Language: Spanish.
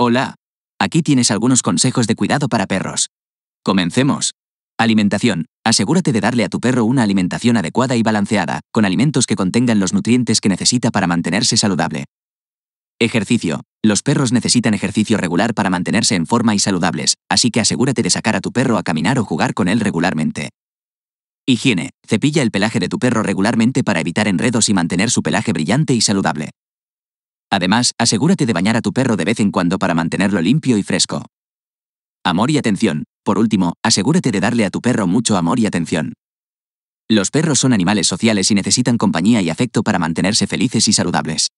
Hola, aquí tienes algunos consejos de cuidado para perros. Comencemos. Alimentación. Asegúrate de darle a tu perro una alimentación adecuada y balanceada, con alimentos que contengan los nutrientes que necesita para mantenerse saludable. Ejercicio. Los perros necesitan ejercicio regular para mantenerse en forma y saludables, así que asegúrate de sacar a tu perro a caminar o jugar con él regularmente. Higiene. Cepilla el pelaje de tu perro regularmente para evitar enredos y mantener su pelaje brillante y saludable. Además, asegúrate de bañar a tu perro de vez en cuando para mantenerlo limpio y fresco. Amor y atención. Por último, asegúrate de darle a tu perro mucho amor y atención. Los perros son animales sociales y necesitan compañía y afecto para mantenerse felices y saludables.